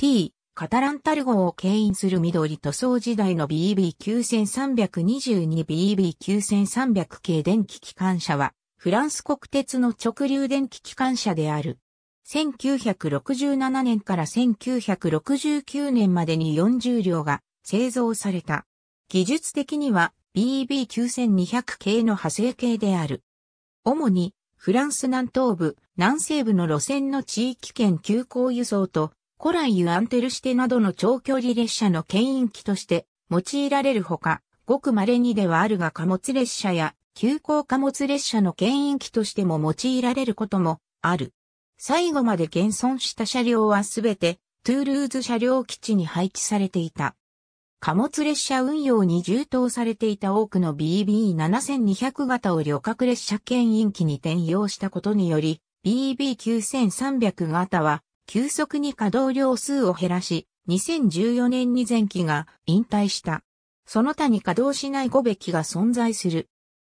T、カタランタル号を牽引する緑塗装時代の BB9322BB9300 系電気機関車は、フランス国鉄の直流電気機関車である。1967年から1969年までに40両が製造された。技術的には BB9200 系の派生系である。主にフランス南東部、南西部の路線の地域圏急行輸送と古来ユアンテルシテなどの長距離列車の牽引機として用いられるほか、ごく稀にではあるが貨物列車や急行貨物列車の牽引機としても用いられることもある。最後まで現存した車両はすべてトゥールーズ車両基地に配置されていた。貨物列車運用に充当されていた多くの BB7200 型を旅客列車牽引機に転用したことにより、BB9300 型は急速に稼働量数を減らし、2014年に前期が引退した。その他に稼働しない5べきが存在する。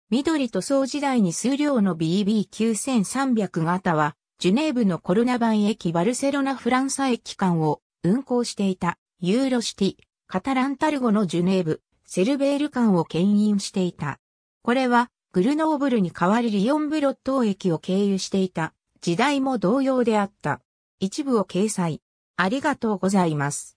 緑塗装時代に数量の BB9300 型は、ジュネーブのコロナ版駅バルセロナフランサ駅間を運行していた、ユーロシティ、カタランタルゴのジュネーブ、セルベール間を牽引していた。これは、グルノーブルに代わりリヨンブロット駅を経由していた時代も同様であった。一部を掲載。ありがとうございます。